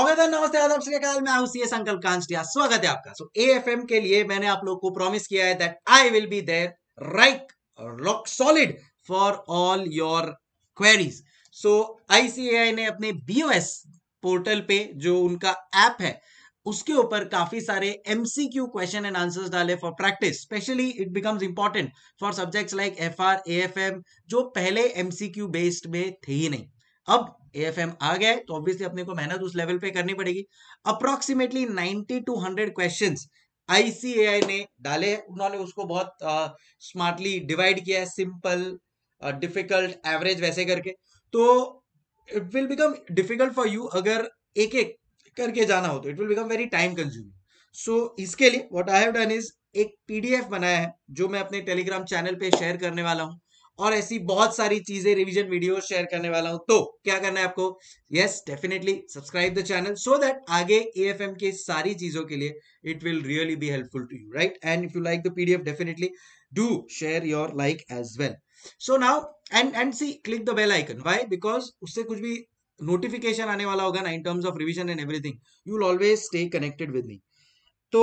अवेदन नमस्ते आदाब श्रीकाल मैं हूं सीएस अंकल कांस्टिया स्वागत है आपका सो ए एफ एम के लिए मैंने आप लोग को प्रॉमिस किया है that I will be there right rock solid for all your queries so ICAI ने अपने बीओएस पोर्टल पे जो उनका ऐप है उसके ऊपर काफी सारे एमसीक्यू क्वेश्चन एंड आंसर्स डाले for practice specially it becomes important for subjects like FR AFM जो पहले एमसीक्यू बेस्ड में थे ही नहीं अब एम आ गया है तो ऑब्वियसली अपने को मेहनत उस लेवल पे करनी पड़ेगी approximately ninety to hundred question ICAI ने डाले हैं उन्होंने उसको बहुत स्मार्टली डिवाइड किया है सिंपल डिफिकल्ट एवरेज वैसे करके तो it will become difficult for you अगर एक एक करके जाना हो तो it will become very time consuming so इसके लिए what I have done is एक पीडीएफ बनाया है जो मैं अपने टेलीग्राम चैनल पे शेयर करने वाला हूँ और ऐसी बहुत सारी चीजें रिवीजन वीडियो शेयर करने वाला हूं तो क्या करना है आपको yes definitely subscribe the channel so that आगे एम के सारी चीजों के लिए it will really be helpful to you right and if you like the PDF definitely do share your like as well so now and and see click the bell icon why because उससे कुछ भी notification आने वाला होगा ना in terms of revision and everything you will always stay connected with me तो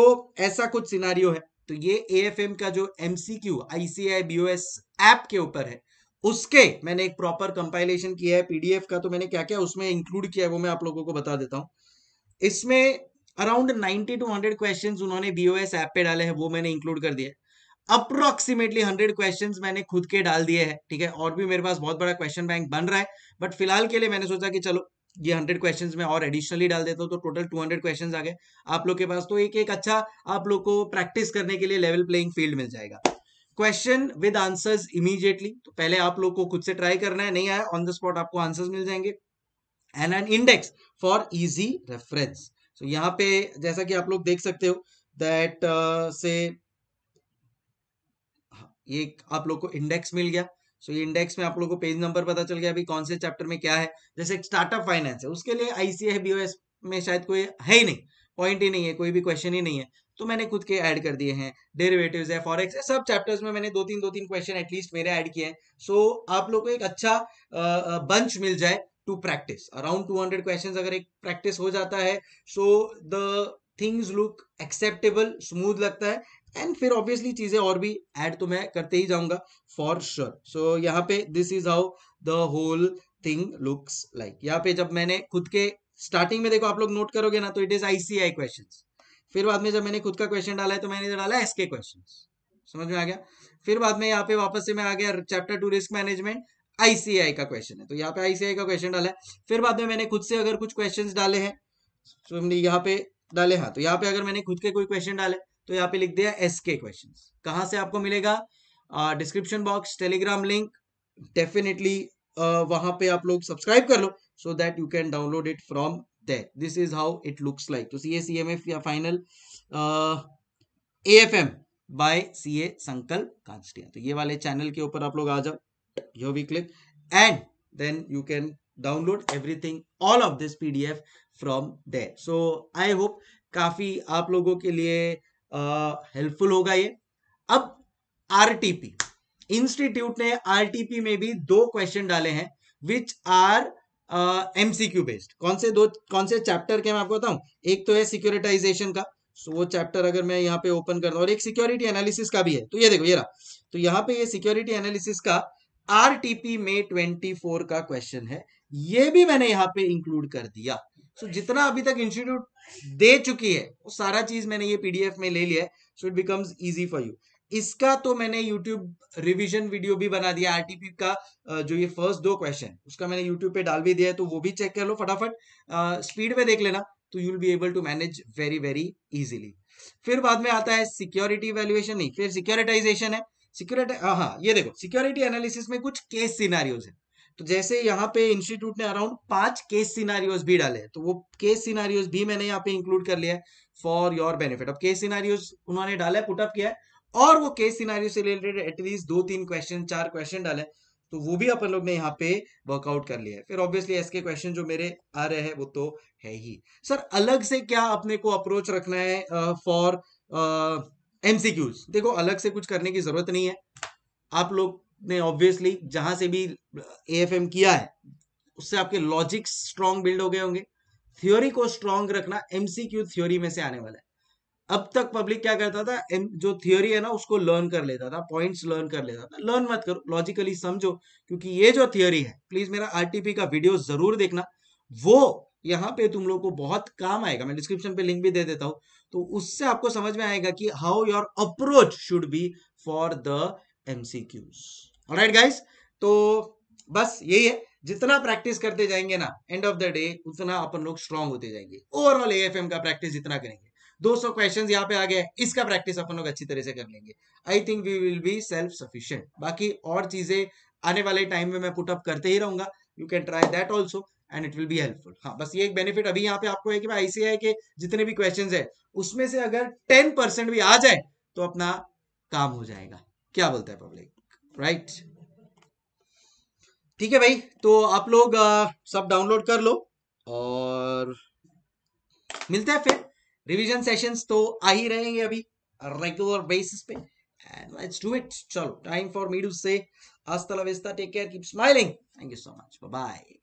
ऐसा कुछ सिनारियो है तो ये एएफएम का जो एमसीक्यू आईसीआई बीओएस ऐप के ऊपर है उसके मैंने एक प्रॉपर कंपाइलेशन किया है पीडीएफ का तो मैंने क्या क्या उसमें इंक्लूड किया है वो मैं आप लोगों को बता देता हूं इसमें अराउंड 90 टू 100 क्वेश्चंस उन्होंने बीओएस ऐप पे डाले हैं वो मैंने इंक्लूड कर दिया अप्रोक्सीमेटली हंड्रेड क्वेश्चन मैंने खुद के डाल दिए हैं ठीक है और भी मेरे पास बहुत बड़ा क्वेश्चन बैंक बन रहा है बट फिलहाल के लिए मैंने सोचा कि चलो ये हंड्रेड क्वेश्चन में और एडिशनली डाल देता हूँ तो टोटल टू हंड्रेड क्वेश्चन आ गए आप लोग के पास तो एक एक अच्छा आप लोग को प्रैक्टिस करने के लिए लेवल प्लेइंग फील्ड मिल जाएगा क्वेश्चन विद आंसर्स इमीजिएटली तो पहले आप लोग को खुद से ट्राई करना है नहीं आया ऑन द स्पॉट आपको आंसर्स मिल जाएंगे and an index for easy reference so यहाँ पे जैसा कि आप लोग देख सकते हो दैट uh, से हाँ, ये आप लोग को इंडेक्स मिल गया सो so, ये इंडेक्स में आप लोगों को पेज नंबर पता चल गया अभी कौन से चैप्टर में क्या है जैसे स्टार्टअप फाइनेंस है उसके लिए आईसीआई बीओएस में शायद कोई है ही नहीं पॉइंट ही नहीं है कोई भी क्वेश्चन ही नहीं है तो मैंने खुद के ऐड कर दिए हैं डेरिवेटिव्स है फॉरेक्स है सब चैप्टर्स में मैंने दो तीन दो तीन क्वेश्चन एटलीस्ट मेरे ऐड किए हैं सो so, आप लोग को एक अच्छा बंच uh, मिल जाए to practice around two hundred अगर एक प्रैक्टिस हो जाता है so the things look acceptable smooth लगता है एंड फिर ऑब्वियसली चीजें और भी ऐड तो मैं करते ही जाऊंगा फॉर श्योर सो यहाँ पे this is how the whole thing looks like यहाँ पे जब मैंने खुद के स्टार्टिंग में देखो आप लोग नोट करोगे ना तो इट इज आईसीआई क्वेश्चन फिर बाद में जब मैंने खुद का क्वेश्चन डाला है तो मैंने डाला एस के क्वेश्चन समझ में आ गया फिर बाद में यहाँ पे वापस से मैं आ गया chapter two risk management ICAI का क्वेश्चन है तो यहाँ पे आईसीआई का क्वेश्चन डाला है फिर बाद में मैंने खुद से अगर कुछ क्वेश्चंस डाले हैं तो यहाँ पे डाले हाँ तो यहाँ पे अगर मैंने खुद के कोई क्वेश्चन डाले तो यहाँ पे लिख दिया एस के क्वेश्चन कहाँ से आपको मिलेगा description box Telegram link definitely वहां पे आप लोग सब्सक्राइब कर लो so that you can download it from that this is how it looks like तो एम एफ या F M by C A Sankalp कांस्टिया तो ये वाले चैनल के ऊपर आप लोग आ जाओ यो वी click and then you can download everything all of this PDF from that so I hope काफी आप लोगों के लिए हेल्पफुल होगा ये अब आरटीपी इंस्टीट्यूट ने आरटीपी में भी दो क्वेश्चन डाले हैं विच आर एमसीक्यू बेस्ड कौन से दो कौन से चैप्टर के मैं आपको बताऊं एक तो है सिक्योरिटाइजेशन का सो वो चैप्टर अगर मैं यहाँ पे ओपन कर दूँ और एक सिक्योरिटी एनालिसिस का भी है तो ये देखो ये रहा तो यहाँ पे ये सिक्योरिटी एनालिसिस का आर टीपी में ट्वेंटी का क्वेश्चन है ये भी मैंने यहाँ पे इंक्लूड कर दिया सो जितना अभी तक इंस्टीट्यूट दे चुकी है वो सारा चीज मैंने ये पीडीएफ में ले लिया है so it becomes easy for you इसका तो मैंने यूट्यूब रिविजन वीडियो भी बना दिया आरटीपी का जो ये फर्स्ट दो क्वेश्चन उसका मैंने यूट्यूब पे डाल भी दिया है तो वो भी चेक कर लो फटाफट स्पीड में देख लेना तो you will be able to manage very very easily फिर बाद में आता है सिक्योरिटी वैल्यूएशन नहीं फिर सिक्योरिटाइजेशन है सिक्योरिटी हाँ ये देखो सिक्योरिटी एनालिसिस में कुछ केस सिनारियोज है तो जैसे यहाँ पे इंस्टीट्यूट ने अराउंड पांच केस सिनारियोज भी डाले तो वो केस सिनारियोज भी मैंने यहाँ पे इंक्लूड कर लिया है फॉर योर बेनिफिट अब केस सिनारियोज उन्होंने डाला है पुटअप किया है और वो केस सिनारियो से रिलेटेड एटलीस्ट दो तीन क्वेश्चन चार क्वेश्चन डाले तो वो भी अपन लोग ने यहाँ पे वर्कआउट कर लिया है फिर ऑब्वियसली एसके क्वेश्चन जो मेरे आ रहे हैं वो तो है ही सर अलग से क्या अपने को अप्रोच रखना है फॉर uh, एमसीक्यूज uh, देखो अलग से कुछ करने की जरूरत नहीं है आप लोग ने ऑब्वियसली जहां से भी एम किया है उससे आपके लॉजिक स्ट्रांग बिल्ड हो गए होंगे थ्योरी को स्ट्रांग रखना एमसीक्यू थ्योरी में से आने वाला है अब तक पब्लिक क्या करता था जो थ्योरी है ना उसको लर्न कर लेता था पॉइंट्स लर्न कर लेता था लर्न मत करो लॉजिकली समझो क्योंकि ये जो थ्योरी है प्लीज मेरा आरटीपी का वीडियो जरूर देखना वो यहाँ पे तुम लोग को बहुत काम आएगा मैं डिस्क्रिप्शन पे लिंक भी दे देता हूं तो उससे आपको समझ में आएगा कि how your approach should be for the MCQs right guys तो बस यही है जितना प्रैक्टिस करते जाएंगे ना एंड ऑफ द डे उतना अपन लोग स्ट्रांग होते जाएंगे ओवरऑल ए का प्रैक्टिस जितना करेंगे 200 क्वेश्चंस यहाँ पे आ गए इसका प्रैक्टिस अपन लोग अच्छी तरह से कर लेंगे I think we will be self sufficient बाकी और चीजें आने वाले टाइम में मैं पुटअप करते ही रहूंगा you can try that also and it will be helpful हाँ बस ये एक बेनिफिट अभी यहाँ पे आपको है कि भाई ऐसे है कि जितने भी क्वेश्चन है उसमें से अगर टेन परसेंट भी आ जाए तो अपना काम हो जाएगा क्या बोलता है पब्लिक राइट ठीक है भाई तो आप लोग आ, सब डाउनलोड कर लो और मिलते हैं फिर रिवीजन सेशंस तो आ ही रहेंगे अभी रेगुलर बेसिस पे एंड लेट्स डू इट चलो time for me to say हस्ता take care keep smiling thank you so much bye